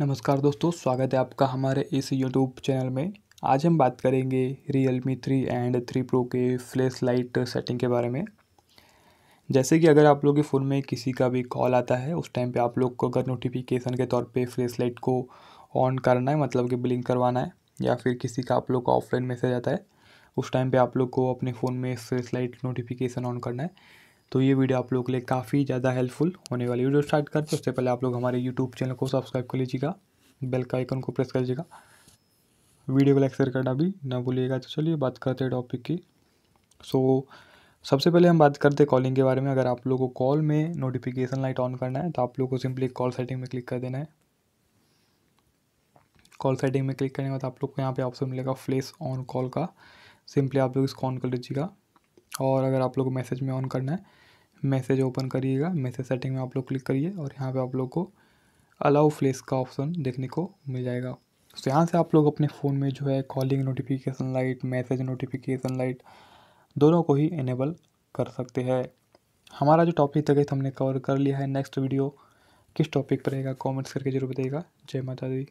नमस्कार दोस्तों स्वागत है आपका हमारे इस यूट्यूब चैनल में आज हम बात करेंगे Realme three and three pro के फ्लैश लाइट सेटिंग के बारे में जैसे कि अगर आप लोग के फ़ोन में किसी का भी कॉल आता है उस टाइम पे आप लोग को अगर नोटिफिकेशन के तौर पे फ्लैश लाइट को ऑन करना है मतलब कि बिलिंग करवाना है या फिर किसी का आप लोग का ऑफलाइन मैसेज आता है उस टाइम पर आप लोग को अपने फ़ोन में फ्लैश लाइट नोटिफिकेशन ऑन करना है तो ये वीडियो आप लोगों के लिए काफ़ी ज़्यादा हेल्पफुल होने वाली वीडियो स्टार्ट करते उससे पहले आप लोग हमारे यूट्यूब चैनल को सब्सक्राइब कर लीजिएगा बेल का आइकन को प्रेस कर लीजिएगा वीडियो को लाइक शेयर करना भी ना भूलिएगा तो चलिए बात करते हैं टॉपिक की सो so, सबसे पहले हम बात करते हैं कॉलिंग के बारे में अगर आप लोगों को कॉल में नोटिफिकेशन लाइट ऑन करना है तो आप लोगों को सिंपली कॉल सेटिंग में क्लिक कर देना है कॉल सेटिंग में क्लिक करने के बाद आप लोग को यहाँ पे ऑप्शन मिलेगा फ्लेस ऑन कॉल का सिंपली आप लोग इसको ऑन कर लीजिएगा और अगर आप लोग को मैसेज में ऑन करना है मैसेज ओपन करिएगा मैसेज सेटिंग में आप लोग क्लिक करिए और यहाँ पे आप लोग को अलाउ फ्लेस का ऑप्शन देखने को मिल जाएगा तो so, यहाँ से आप लोग अपने फ़ोन में जो है calling notification light message notification light दोनों को ही इनेबल कर सकते हैं हमारा जो टॉपिक तक हमने कवर कर लिया है नेक्स्ट वीडियो किस टॉपिक पर रहेगा कॉमेंट्स करके जरूर बताइएगा जय माता दी